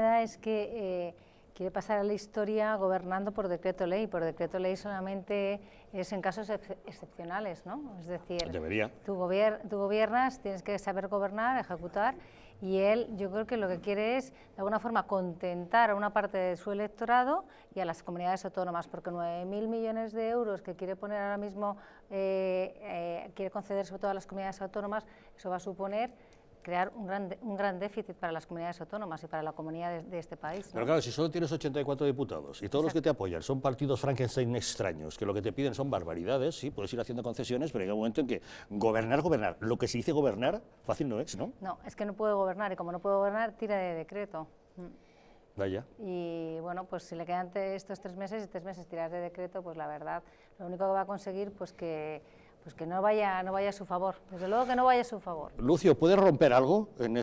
es que eh, quiere pasar a la historia gobernando por decreto ley. Por decreto ley solamente es en casos excepcionales, ¿no? Es decir, Tú, gobiernas, tienes que saber gobernar, ejecutar, y él yo creo que lo que quiere es, de alguna forma, contentar a una parte de su electorado y a las comunidades autónomas, porque 9.000 millones de euros que quiere poner ahora mismo, eh, eh, quiere conceder sobre todo a las comunidades autónomas, eso va a suponer crear un gran, un gran déficit para las comunidades autónomas y para la comunidad de, este país. Pero claro, si solo tienes 84 diputados y todos los que te apoyan son partidos Frankenstein extraños, que lo que te piden son barbaridades, sí, puedes ir haciendo concesiones, pero llega un momento en que gobernar, gobernar, lo que se dice gobernar, fácil no es, ¿no? No, es que no puedo gobernar y como no puedo gobernar, tira de decreto. Mm. Vaya. Y bueno, pues si le quedan estos tres meses y tres meses tirar de decreto, pues la verdad, lo único que va a conseguir pues que pues que no vaya, no vaya a su favor. Desde luego que no vaya a su favor. Lucio, ¿puedes romper algo en